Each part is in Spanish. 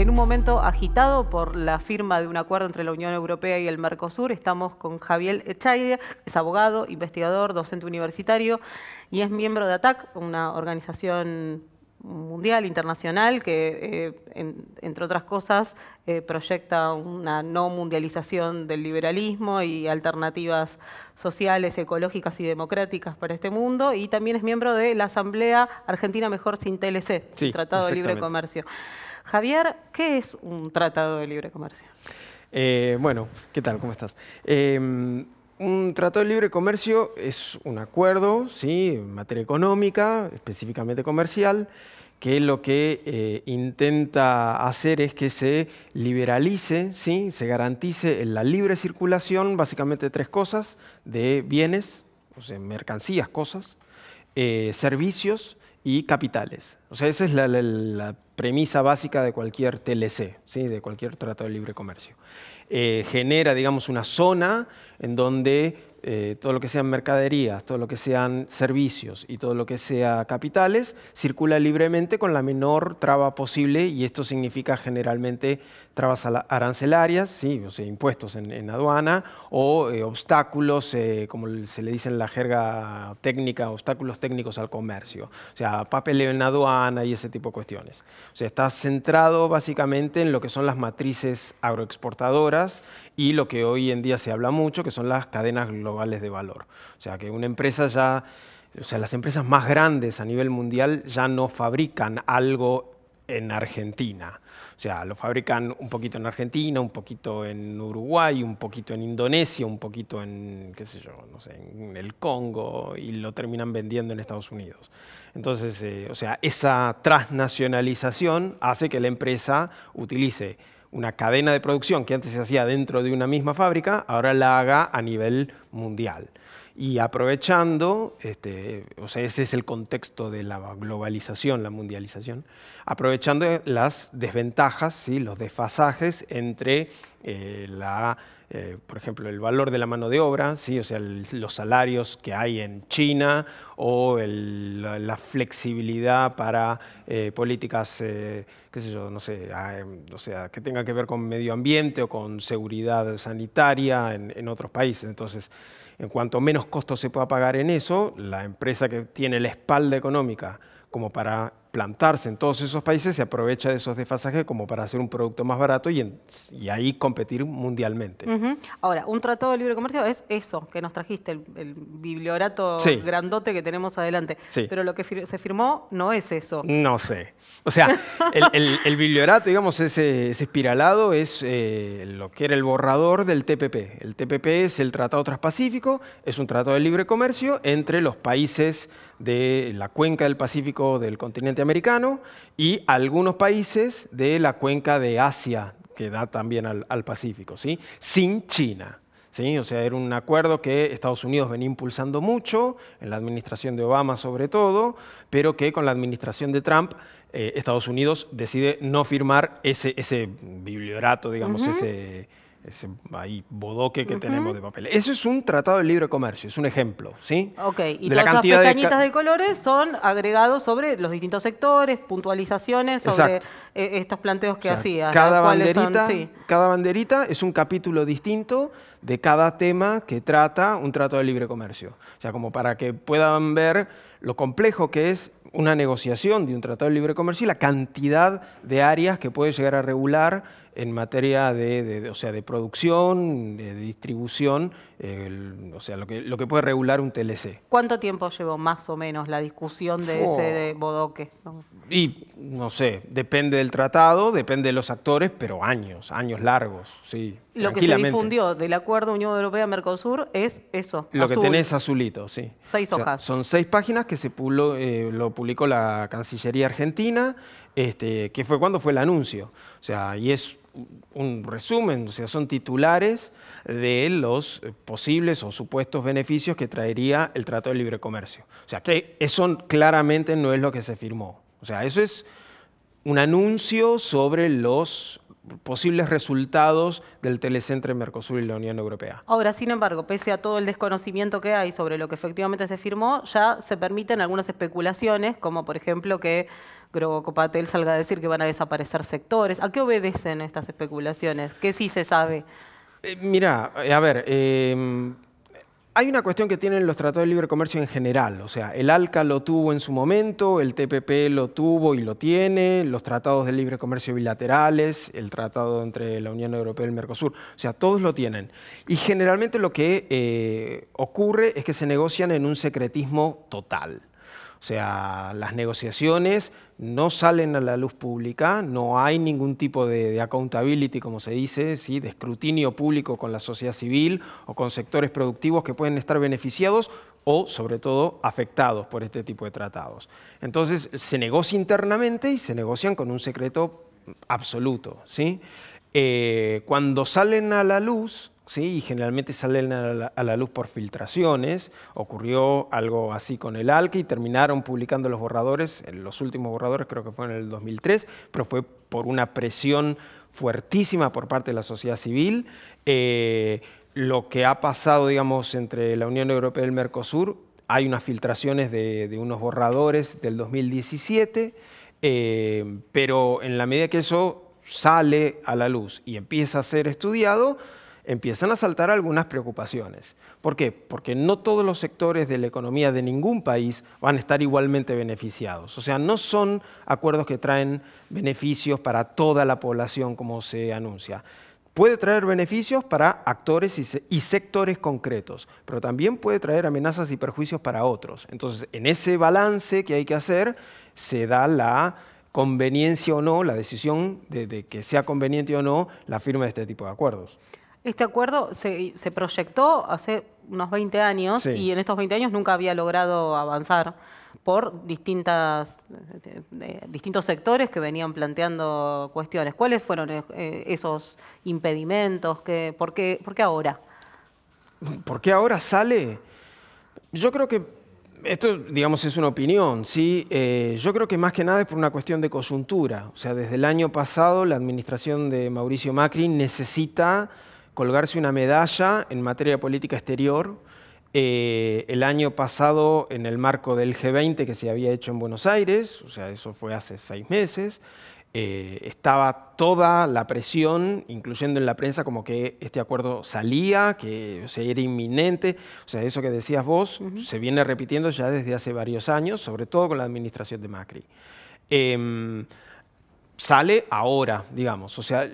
En un momento agitado por la firma de un acuerdo entre la Unión Europea y el Mercosur, estamos con Javier Echaide, es abogado, investigador, docente universitario y es miembro de ATAC, una organización mundial, internacional, que eh, entre otras cosas eh, proyecta una no mundialización del liberalismo y alternativas sociales, ecológicas y democráticas para este mundo, y también es miembro de la Asamblea Argentina Mejor sin TLC, Tratado de Libre Comercio. Javier, ¿qué es un tratado de libre comercio? Eh, bueno, ¿qué tal? ¿Cómo estás? Em, un tratado de libre comercio es un acuerdo, sí, en materia económica, específicamente comercial, que lo que eh, intenta hacer es que se liberalice, ¿sí? se garantice la libre circulación, básicamente tres cosas, de bienes, o sea, mercancías, cosas, eh, servicios y capitales. O sea, esa es la, premisa básica de cualquier TLC, ¿sí? de cualquier Tratado de Libre Comercio. Eh, genera, digamos, una zona en donde eh, todo lo que sean mercaderías, todo lo que sean servicios y todo lo que sea capitales, circula libremente con la menor traba posible y esto significa generalmente trabas arancelarias, sí, o sea, impuestos en, aduana o eh, obstáculos, eh, como se le dice en la jerga técnica, obstáculos técnicos al comercio, o sea, papeleo en aduana y ese tipo de cuestiones. O sea, está centrado básicamente en lo que son las matrices agroexportadoras, y lo que hoy en día se habla mucho, que son las cadenas globales de valor. O sea, que una empresa ya, o sea, las empresas más grandes a nivel mundial ya no fabrican algo en Argentina. O sea, lo fabrican un poquito en Argentina, un poquito en Uruguay, un poquito en Indonesia, un poquito en, qué sé yo, no sé, en el Congo y lo terminan vendiendo en Estados Unidos. Entonces, eh, o sea, esa transnacionalización hace que la empresa utilice una cadena de producción que antes se hacía dentro de una misma fábrica, ahora la haga a nivel mundial. Y aprovechando, este, o sea, ese es el contexto de la globalización, la mundialización, aprovechando las desventajas, ¿sí? los desfasajes entre eh, la eh, por ejemplo, el valor de la mano de obra, ¿sí? o sea, los salarios que hay en China o la, flexibilidad para eh, políticas, eh, qué sé yo, no sé, ah, em, o sea, que tengan que ver con medio ambiente o con seguridad sanitaria en, otros países. Entonces, en cuanto menos costos se pueda pagar en eso, la empresa que tiene la espalda económica como para plantarse en todos esos países, se aprovecha de esos desfasajes como para hacer un producto más barato y, ahí competir mundialmente. Ahora, un tratado de libre comercio es eso que nos trajiste, el, bibliorato grandote que tenemos adelante. Pero lo que se firmó no es eso. No sé. O sea, el, bibliorato, digamos, ese, espiralado es eh, lo que era el borrador del TPP. El TPP es el Tratado Transpacífico, es un tratado de libre comercio entre los países de la cuenca del Pacífico del continente americano y algunos países de la cuenca de Asia, que da también al, Pacífico, ¿sí? sin China. ¿sí? O sea, era un acuerdo que Estados Unidos venía impulsando mucho, en la administración de Obama sobre todo, pero que con la administración de Trump eh, Estados Unidos decide no firmar ese, ese digamos, ese ese ahí bodoque que tenemos de papel. Eso es un tratado de libre comercio, es un ejemplo, ¿sí? Ok, y todas las pestañitas de... colores son agregados sobre los distintos sectores, puntualizaciones sobre eh, estos planteos que hacía Cada banderita, cada banderita es un capítulo distinto de cada tema que trata un tratado de libre comercio. O sea, como para que puedan ver lo complejo que es una negociación de un tratado de libre comercio y la cantidad de áreas que puede llegar a regular en materia de, o sea, de producción, de, distribución, o sea, lo que, puede regular un TLC. ¿Cuánto tiempo llevó más o menos la discusión de ese oh. bodoque? Y no sé, depende del tratado, depende de los actores, pero años, años largos, sí. Lo que se difundió del acuerdo Unión Europea-Mercosur es eso. Lo que tenés azulito, sí. Seis hojas. son seis páginas que se eh, lo publicó la Cancillería Argentina, este, que fue cuando fue el anuncio. O sea, y es un resumen, o sea, son titulares de los eh, posibles o supuestos beneficios que traería el Trato de Libre Comercio. O sea, que eso claramente no es lo que se firmó. O sea, eso es un anuncio sobre los posibles resultados del telecentro Mercosur y la Unión Europea. Ahora, sin embargo, pese a todo el desconocimiento que hay sobre lo que efectivamente se firmó, ya se permiten algunas especulaciones, como por ejemplo que Grobo Copatel salga a decir que van a desaparecer sectores. ¿A qué obedecen estas especulaciones? ¿Qué sí se sabe? Mirá, eh, mira, a ver... Eh, hay una cuestión que tienen los tratados de libre comercio en general, o sea, el ALCA lo tuvo en su momento, el TPP lo tuvo y lo tiene, los tratados de libre comercio bilaterales, el tratado entre la Unión Europea y el Mercosur, o sea, todos lo tienen. Y generalmente lo que eh, ocurre es que se negocian en un secretismo total. O sea, las negociaciones no salen a la luz pública, no hay ningún tipo de, accountability, como se dice, ¿sí? de escrutinio público con la sociedad civil o con sectores productivos que pueden estar beneficiados o, sobre todo, afectados por este tipo de tratados. Entonces, se negocia internamente y se negocian con un secreto absoluto. ¿sí? Eh, cuando salen a la luz, ¿sí? y generalmente salen a la, luz por filtraciones. Ocurrió algo así con el ALCA y terminaron publicando los borradores, los últimos borradores creo que fue en el 2003, pero fue por una presión fuertísima por parte de la sociedad civil. Eh, lo que ha pasado, digamos, entre la Unión Europea y el Mercosur, hay unas filtraciones de, unos borradores del 2017, eh, pero en la medida que eso sale a la luz y empieza a ser estudiado, empiezan a saltar algunas preocupaciones. ¿Por qué? Porque no todos los sectores de la economía de ningún país van a estar igualmente beneficiados. O sea, no son acuerdos que traen beneficios para toda la población como se anuncia. Puede traer beneficios para actores y, sectores concretos, pero también puede traer amenazas y perjuicios para otros. Entonces, en ese balance que hay que hacer, se da la conveniencia o no, la decisión de que sea conveniente o no la firma de este tipo de acuerdos. Este acuerdo se, proyectó hace unos 20 años y en estos 20 años nunca había logrado avanzar por este, distintos sectores que venían planteando cuestiones. ¿Cuáles fueron eh, eh, esos impedimentos? por, qué, ahora? ¿Por qué ahora sale? Yo creo que, esto digamos es una opinión, ¿sí? Eh, yo creo que más que nada es por una cuestión de coyuntura. O sea, desde el año pasado la administración de Mauricio Macri necesita colgarse una medalla en materia política exterior. Eh, el año pasado, en el marco del G20 que se había hecho en Buenos Aires, o sea, eso fue hace seis meses, eh, estaba toda la presión, incluyendo en la prensa, como que este acuerdo salía, que o era inminente. O sea, eso que decías vos se viene repitiendo ya desde hace varios años, sobre todo con la administración de Macri. Em, sale ahora, digamos. O sea,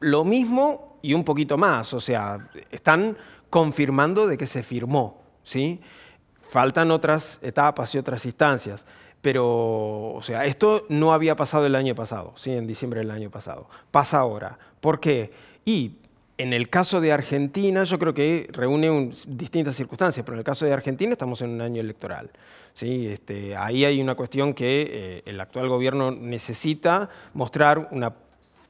lo mismo y un poquito más. O sea, están confirmando de que se firmó, ¿sí? Faltan otras etapas y otras instancias. Pero, o sea, esto no había pasado el año pasado, ¿sí? En diciembre del año pasado. Pasa ahora. ¿Por qué? Y en el caso de Argentina, yo creo que reúne distintas circunstancias, pero en el caso de Argentina estamos en un año electoral. ¿sí? Este, ahí hay una cuestión que eh, el actual gobierno necesita mostrar una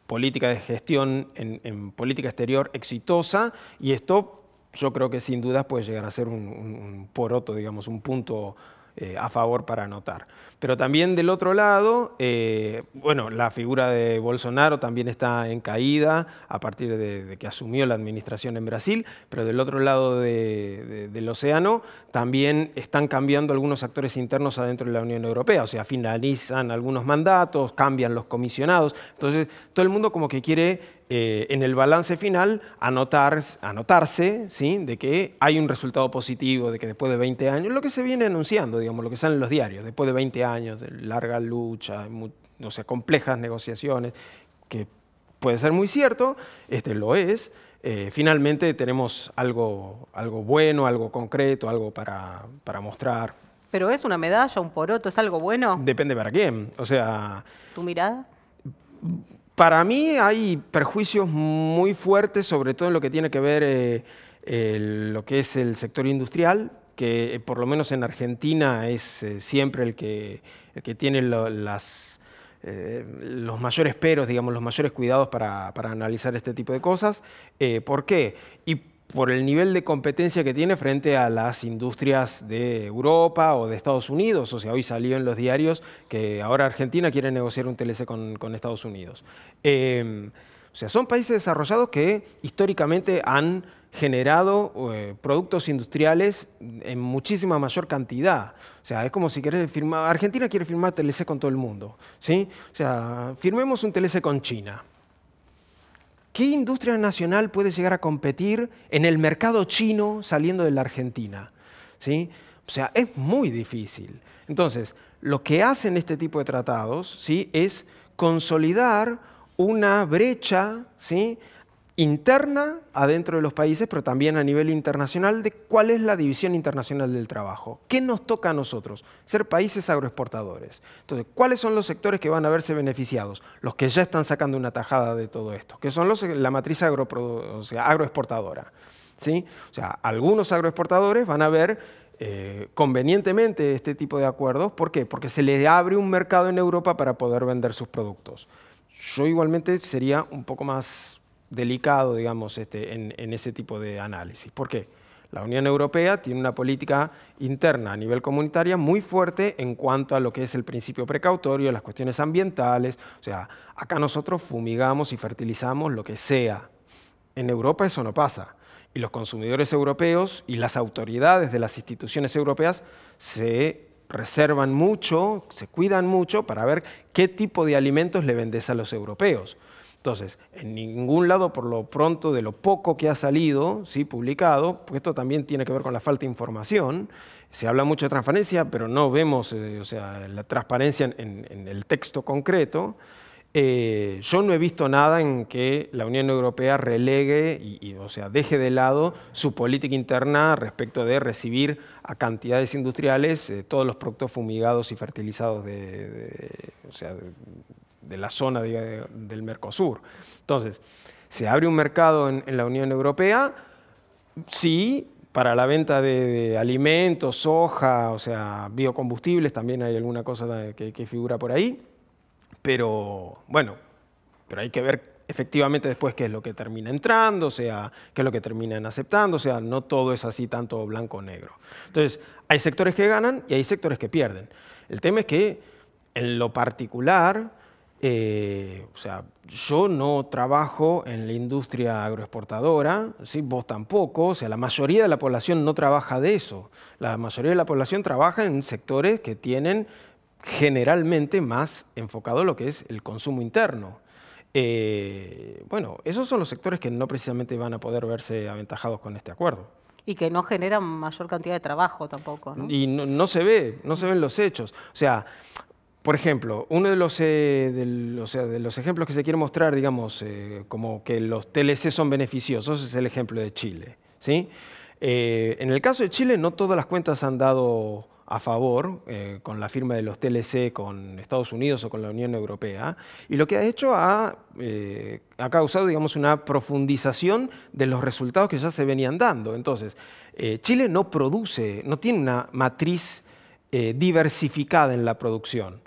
política de gestión en, política exterior exitosa y esto yo creo que sin dudas puede llegar a ser un poroto, digamos, un punto eh, a favor para anotar. Pero también del otro lado, eh, bueno, la figura de Bolsonaro también está en caída a partir de, que asumió la administración en Brasil, pero del otro lado del océano también están cambiando algunos actores internos adentro de la Unión Europea, o sea, finalizan algunos mandatos, cambian los comisionados, entonces todo el mundo como que quiere eh, en el balance final anotar, anotarse ¿sí? de que hay un resultado positivo, de que después de 20 años, lo que se viene anunciando, digamos, lo que sale en los diarios, después de 20 años de larga lucha, no o complejas negociaciones, que puede ser muy cierto, este, lo es, eh, finalmente tenemos algo, algo bueno, algo concreto, algo para, para mostrar. ¿Pero es una medalla, un poroto, es algo bueno? Depende para quién, o sea... ¿Tu mirada? Para mí hay perjuicios muy fuertes, sobre todo en lo que tiene que ver eh, lo que es el sector industrial, que eh, por lo menos en Argentina es eh, siempre el que, tiene los mayores peros, digamos, los mayores cuidados para, analizar este tipo de cosas. ¿Por qué? por el nivel de competencia que tiene frente a las industrias de Europa o de Estados Unidos. O sea, hoy salió en los diarios que ahora Argentina quiere negociar un TLC con, Estados Unidos. Em, o sea, son países desarrollados que históricamente han generado eh, productos industriales en muchísima mayor cantidad. O sea, es como si querés firmar, Argentina quiere firmar TLC con todo el mundo, ¿sí? O sea, firmemos un TLC con China. ¿Qué industria nacional puede llegar a competir en el mercado chino saliendo de la Argentina? ¿Sí? O sea, es muy difícil. Entonces, lo que hacen este tipo de tratados ¿sí? es consolidar una brecha ¿sí? interna adentro de los países, pero también a nivel internacional, de cuál es la división internacional del trabajo. ¿Qué nos toca a nosotros? Ser países agroexportadores. Entonces, ¿cuáles son los sectores que van a verse beneficiados? Los que ya están sacando una tajada de todo esto, que son los, la matriz agroexportadora. ¿sí? O sea, algunos agroexportadores van a ver eh, convenientemente este tipo de acuerdos. ¿Por qué? Porque se les abre un mercado en Europa para poder vender sus productos. Yo igualmente sería un poco más delicado, digamos, este, en, ese tipo de análisis. ¿Por qué? La Unión Europea tiene una política interna a nivel comunitaria muy fuerte en cuanto a lo que es el principio precautorio, las cuestiones ambientales. O sea, acá nosotros fumigamos y fertilizamos lo que sea. En Europa eso no pasa. Y los consumidores europeos y las autoridades de las instituciones europeas se reservan mucho, se cuidan mucho para ver qué tipo de alimentos le vendes a los europeos. Entonces, en ningún lado, por lo pronto, de lo poco que ha salido, sí, publicado, porque esto también tiene que ver con la falta de información, se habla mucho de transparencia, pero no vemos eh, o sea, la transparencia en, el texto concreto. Eh, yo no he visto nada en que la Unión Europea relegue y, o sea, deje de lado su política interna respecto de recibir a cantidades industriales eh, todos los productos fumigados y fertilizados de, o sea, de la zona del Mercosur. Entonces, se abre un mercado en, la Unión Europea, sí, para la venta de, alimentos, soja, o sea, biocombustibles, también hay alguna cosa que, figura por ahí, pero bueno, pero hay que ver efectivamente después qué es lo que termina entrando, o sea, qué es lo que terminan aceptando, o sea, no todo es así tanto blanco o negro. Entonces, hay sectores que ganan y hay sectores que pierden. El tema es que en lo particular, eh, o sea, yo no trabajo en la industria agroexportadora, ¿sí? vos tampoco, o sea, la mayoría de la población no trabaja de eso. La mayoría de la población trabaja en sectores que tienen generalmente más enfocado lo que es el consumo interno. Eh, bueno, esos son los sectores que no precisamente van a poder verse aventajados con este acuerdo. Y que no generan mayor cantidad de trabajo tampoco. Y no, no, se ve, no se ven los hechos. O sea, por ejemplo, uno de los, eh, de los ejemplos que se quiere mostrar, digamos, eh, como que los TLC son beneficiosos, es el ejemplo de Chile. Eh, en el caso de Chile, no todas las cuentas han dado a favor con la firma de los TLC con Estados Unidos o con la Unión Europea, y lo que ha hecho ha, ha causado, digamos, una profundización de los resultados que ya se venían dando. Entonces, Chile no produce, no tiene una matriz diversificada en la producción.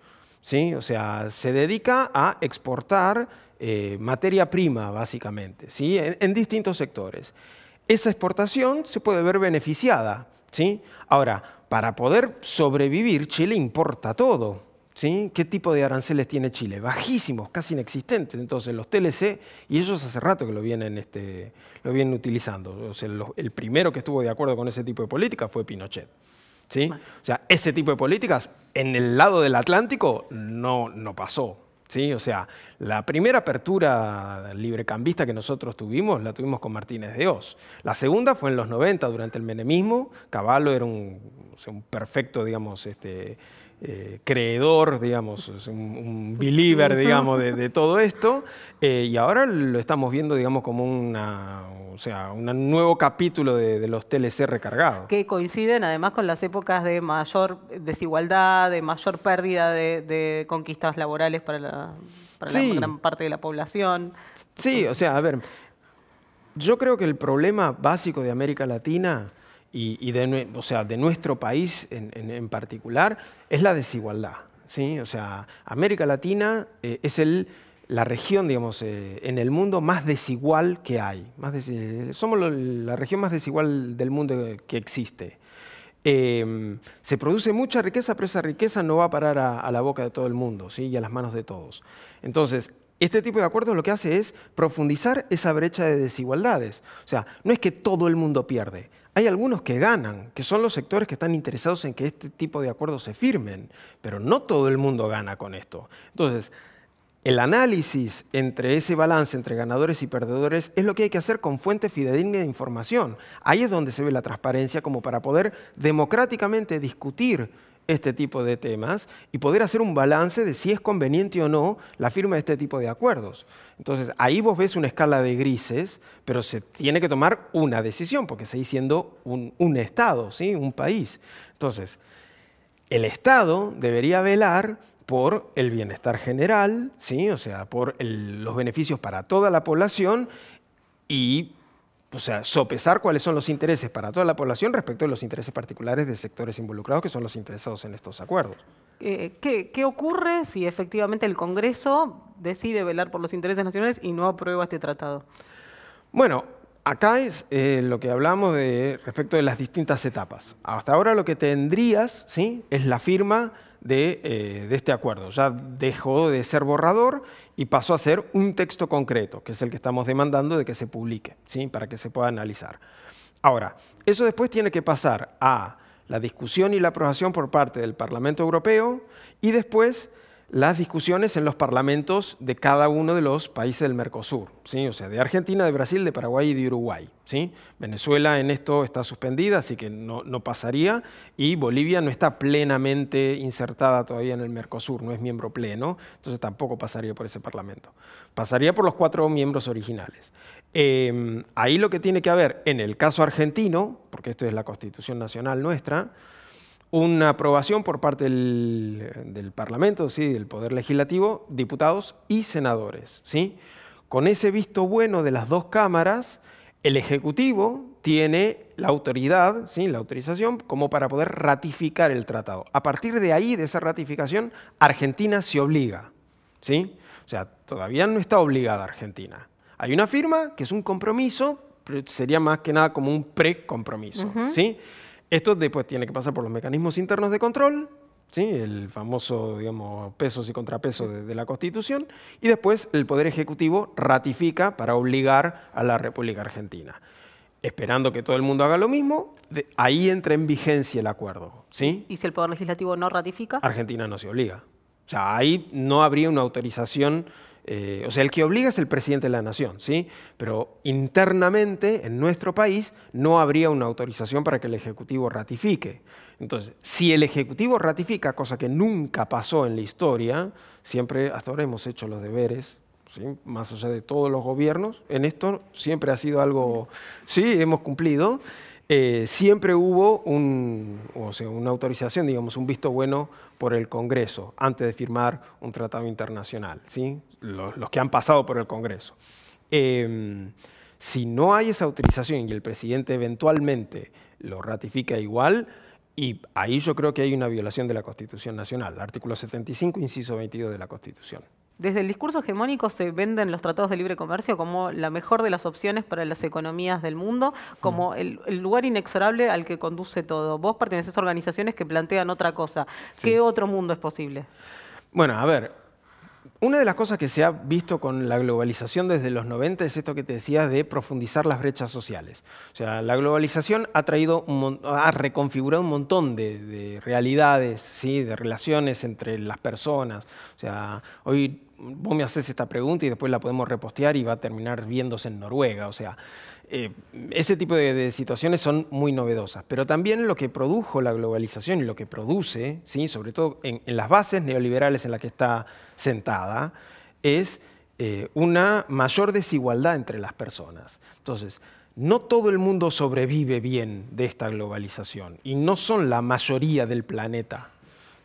O sea, se dedica a exportar eh, materia prima, básicamente, ¿sí? En, distintos sectores. Esa exportación se puede ver beneficiada, ¿sí? Ahora, para poder sobrevivir, Chile importa todo, ¿sí? ¿Qué tipo de aranceles tiene Chile? Bajísimos, casi inexistentes. Entonces, los TLC, y ellos hace rato que lo vienen, este, lo vienen utilizando. el primero que estuvo de acuerdo con ese tipo de política fue Pinochet. ¿sí? O sea, ese tipo de políticas en el lado del Atlántico no, no pasó. ¿Sí? O sea, la primera apertura librecambista que nosotros tuvimos la tuvimos con Martínez de Oz. La segunda fue en los 90, durante el menemismo. Caballo era un un perfecto, digamos, este, eh, creedor, digamos, un, believer, digamos, de, todo esto, eh, y ahora lo estamos viendo, digamos, como una, o sea, un nuevo capítulo de, los TLC recargados. Que coinciden además con las épocas de mayor desigualdad, de mayor pérdida de, conquistas laborales para, la gran parte de la población. Sí, o sea, a ver, yo creo que el problema básico de América Latina y, de, o sea, de nuestro país en, en, en particular, es la desigualdad. ¿sí? O sea, América Latina eh, es el, la región, digamos, eh, en el mundo más desigual que hay. Eh, somos la región más desigual del mundo que existe. Em, se produce mucha riqueza, pero esa riqueza no va a parar a, la boca de todo el mundo ¿sí? y a las manos de todos. Entonces, este tipo de acuerdos lo que hace es profundizar esa brecha de desigualdades. O sea, no es que todo el mundo pierde, hay algunos que ganan, que son los sectores que están interesados en que este tipo de acuerdos se firmen, pero no todo el mundo gana con esto. Entonces, el análisis entre ese balance entre ganadores y perdedores es lo que hay que hacer con fuente fidedigna de información. Ahí es donde se ve la transparencia como para poder democráticamente discutir este tipo de temas y poder hacer un balance de si es conveniente o no la firma de este tipo de acuerdos. Entonces, ahí vos ves una escala de grises, pero se tiene que tomar una decisión, porque seguís siendo un, Estado, ¿sí? un país. Entonces, el Estado debería velar por el bienestar general, ¿sí? o sea, por los beneficios para toda la población y o sea, sopesar cuáles son los intereses para toda la población respecto de los intereses particulares de sectores involucrados que son los interesados en estos acuerdos. Eh, ¿qué, ocurre si efectivamente el Congreso decide velar por los intereses nacionales y no aprueba este tratado? Bueno, acá es eh, lo que hablamos de, respecto de las distintas etapas. Hasta ahora lo que tendrías ¿sí? es la firma eh, de, este acuerdo. Ya dejó de ser borrador y pasó a ser un texto concreto, que es el que estamos demandando de que se publique, ¿sí? para que se pueda analizar. Ahora, eso después tiene que pasar a la discusión y la aprobación por parte del Parlamento Europeo y después las discusiones en los parlamentos de cada uno de los países del Mercosur, ¿sí? o sea, de Argentina, de Brasil, de Paraguay y de Uruguay. ¿sí? Venezuela en esto está suspendida, así que no, pasaría, y Bolivia no está plenamente insertada todavía en el Mercosur, no es miembro pleno, entonces tampoco pasaría por ese parlamento. Pasaría por los cuatro miembros originales. Em, ahí lo que tiene que haber, en el caso argentino, porque esto es la constitución nacional nuestra, una aprobación por parte del, Parlamento, ¿sí? del Poder Legislativo, diputados y senadores. ¿sí? Con ese visto bueno de las dos cámaras, el Ejecutivo tiene la autoridad, ¿sí? la autorización, como para poder ratificar el tratado. A partir de ahí, de esa ratificación, Argentina se obliga. ¿sí? O sea, todavía no está obligada Argentina. Hay una firma que es un compromiso, sería más que nada como un pre-compromiso. ¿sí? Esto después tiene que pasar por los mecanismos internos de control, ¿sí? el famoso digamos, pesos y contrapesos de, la Constitución, y después el Poder Ejecutivo ratifica para obligar a la República Argentina esperando que todo el mundo haga lo mismo, ahí entra en vigencia el acuerdo. ¿sí? ¿Y si el Poder Legislativo no ratifica? Argentina no se obliga. O sea, ahí no habría una autorización eh, o sea, el que obliga es el presidente de la nación, ¿sí? Pero internamente en nuestro país no habría una autorización para que el Ejecutivo ratifique. Entonces, si el Ejecutivo ratifica, cosa que nunca pasó en la historia, siempre hasta ahora hemos hecho los deberes, ¿sí? más allá de todos los gobiernos, en esto siempre ha sido algo, sí, hemos cumplido. Eh, siempre hubo una autorización, digamos, un visto bueno por el Congreso antes de firmar un tratado internacional, los, que han pasado por el Congreso. Em, si no hay esa autorización y el presidente eventualmente lo ratifica igual, y ahí yo creo que hay una violación de la Constitución Nacional, artículo 75, inciso 22 de la Constitución. Desde el discurso hegemónico se venden los tratados de libre comercio como la mejor de las opciones para las economías del mundo, como mm. el, lugar inexorable al que conduce todo. Vos perteneces a organizaciones que plantean otra cosa. ¿Qué otro mundo es posible? Bueno, a ver, una de las cosas que se ha visto con la globalización desde los 90 es esto que te decía de profundizar las brechas sociales. O sea, la globalización ha traído, ha reconfigurado un montón de, de, realidades, ¿sí? de relaciones entre las personas. O sea, hoy vos me haces esta pregunta y después la podemos repostear y va a terminar viéndose en Noruega. O sea, eh, ese tipo de, situaciones son muy novedosas, pero también lo que produjo la globalización y lo que produce, ¿sí? sobre todo en, las bases neoliberales en las que está sentada, es eh, una mayor desigualdad entre las personas. Entonces, no todo el mundo sobrevive bien de esta globalización y no son la mayoría del planeta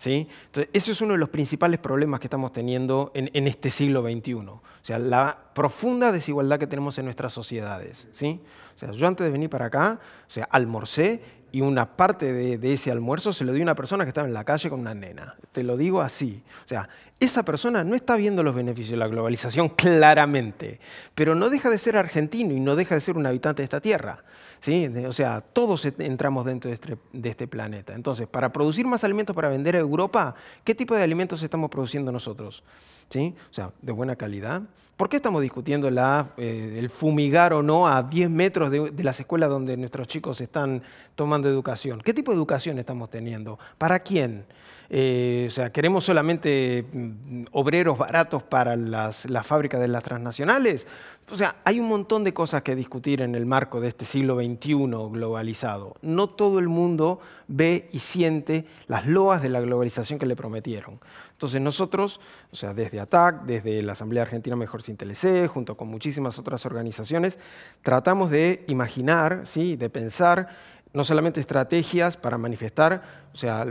entonces, eso es uno de los principales problemas que estamos teniendo en, este siglo XXI. O sea, la profunda desigualdad que tenemos en nuestras sociedades. ¿sí? O sea, yo antes de venir para acá, o sea, almorcé y una parte de, ese almuerzo se lo di a una persona que estaba en la calle con una nena. Te lo digo así. O sea, esa persona no está viendo los beneficios de la globalización claramente, pero no deja de ser argentino y no deja de ser un habitante de esta tierra. ¿sí? O sea, todos e, entramos dentro este, de este, planeta. Entonces, para producir más alimentos para vender a Europa, ¿qué tipo de alimentos estamos produciendo nosotros? ¿Sí? O sea, de buena calidad. ¿Por qué estamos discutiendo eh, el fumigar o no a 10 metros de, las escuelas donde nuestros chicos están tomando educación? ¿Qué tipo de educación estamos teniendo? ¿Para quién? Eh, o sea, ¿queremos solamente mm, obreros baratos para las, las fábricas de las transnacionales. O sea, hay un montón de cosas que discutir en el marco de este siglo XXI globalizado. No todo el mundo ve y siente las loas de la globalización que le prometieron. Entonces nosotros, o sea, desde ATAC, desde la Asamblea Argentina Mejor Sin TLC, junto con muchísimas otras organizaciones, tratamos de imaginar, ¿sí? de pensar no solamente estrategias para manifestar, o sea,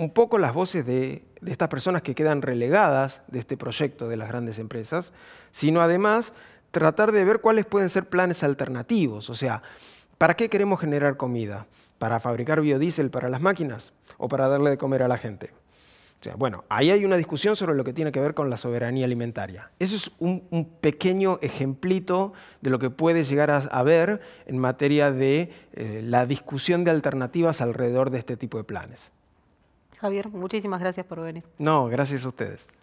un poco las voces de, estas personas que quedan relegadas de este proyecto de las grandes empresas, sino además tratar de ver cuáles pueden ser planes alternativos, o sea, ¿para qué queremos generar comida? ¿Para fabricar biodiesel para las máquinas o para darle de comer a la gente? bueno, ahí hay una discusión sobre lo que tiene que ver con la soberanía alimentaria. Eso es un, pequeño ejemplito de lo que puede llegar a haber en materia de eh, la discusión de alternativas alrededor de este tipo de planes. Javier, muchísimas gracias por venir. No, gracias a ustedes.